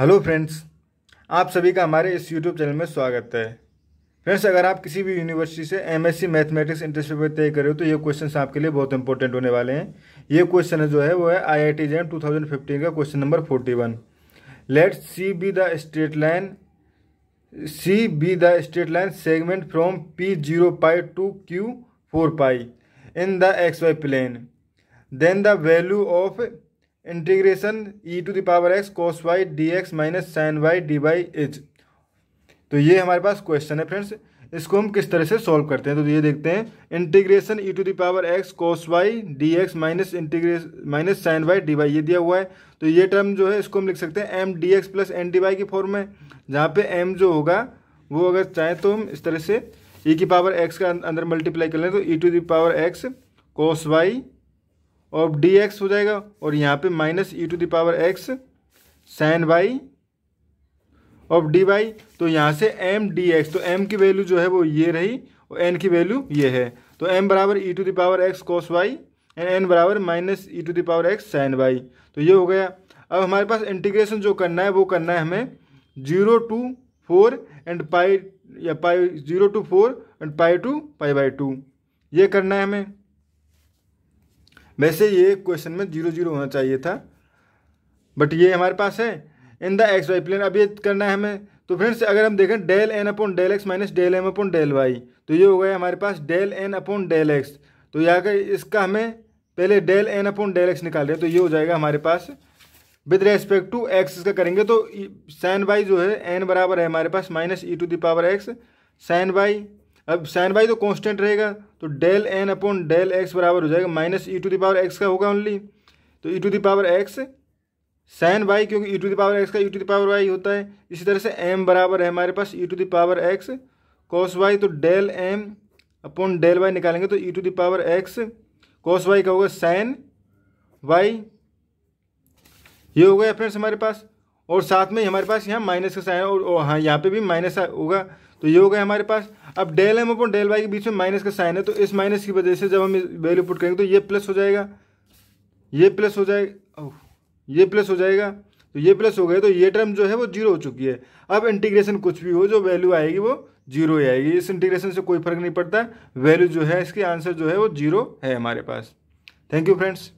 hello friends आप सभी का हमारे इस यूट्यूब चैनल में स्वागत है फ्रेंड्स अगर आप किसी भी यूनिवर्सिटी से एमएससी मैथमेटिक्स इंटरेस्ट पेपर तय कर रहे हो तो ये क्वेश्चन आपके लिए बहुत इंपॉर्टेंट होने वाले हैं ये क्वेश्चन जो है वो है I I T JEE two thousand fifteen का question number forty one let C be the straight line C be the straight line segment from P zero pi two Q four pi in the x y plane then the value of integration e to the power x cos y d x minus sin y d y एच तो ये हमारे पास question है friends इसको हम किस तरह से सॉल्व करते हैं तो ये देखते हैं integration e to the power x cos y d x minus integrates minus sin y d y ये दिया हुआ है तो ये टर्म जो है इसको हम लिख सकते हैं M d x plus N d y की फॉर्म में जहाँ पे एम जो होगा वो अगर चाहें तो हम इस तरह से ई की पावर एक्स का अं-, अंदर मल्टीप्लाई कर लें तो e to the power x cos y और डी एक्स हो जाएगा और यहाँ पे minus e to the power x sin y of d y तो यहाँ से एम डी एक्स तो एम की वैल्यू जो है वो ये रही और एन की वैल्यू ये है तो एम बराबर e to the power x cos y and N बराबर minus e to the power x sin y तो ये हो गया अब हमारे पास इंटीग्रेशन जो करना है वो करना है हमें zero two four and pi या pi zero two four and pi two pi by two ये करना है हमें वैसे ये क्वेश्चन में जीरो जीरो होना चाहिए था बट ये हमारे पास है in the x y plane अब ये करना है हमें तो फ्रेंड्स अगर हम देखें del N upon del x minus del M upon del y तो ये हो गया हमारे पास del N upon del x तो यहाँ का इसका हमें पहले del N upon del x निकाल रहे हैं तो ये हो जाएगा हमारे पास विद रेस्पेक्ट टू एक्स इसका करेंगे तो साइन वाई जो है एन बराबर है हमारे पास minus e to the power x sin y अब साइन वाई तो कांस्टेंट रहेगा तो del N upon del x बराबर हो जाएगा minus e to the power x का होगा ओनली तो e to the power x sin y क्योंकि e to the power x का e to the power y होता है इसी तरह से एम बराबर है हमारे पास e to the power x cos y तो del M upon del y निकालेंगे तो e to the power x cos y का होगा साइन वाई ये हो गया फ्रेंड्स हमारे पास और साथ में हमारे पास यहाँ माइनस का साइन और, और हाँ यहाँ पे भी माइनस होगा तो ये हो गया हमारे पास अब del M upon del y के बीच में माइनस का साइन है तो इस माइनस की वजह से जब हम वैल्यू पुट करेंगे तो ये प्लस हो जाएगा ये प्लस हो जाएगा ओह ये प्लस हो जाएगा तो ये प्लस हो गया तो ये टर्म जो है वो जीरो हो चुकी है अब इंटीग्रेशन कुछ भी हो जो वैल्यू आएगी वो जीरो ही आएगी इस इंटीग्रेशन से कोई फर्क नहीं पड़ता वैल्यू जो है इसकी आंसर जो है वो जीरो है हमारे पास थैंक यू फ्रेंड्स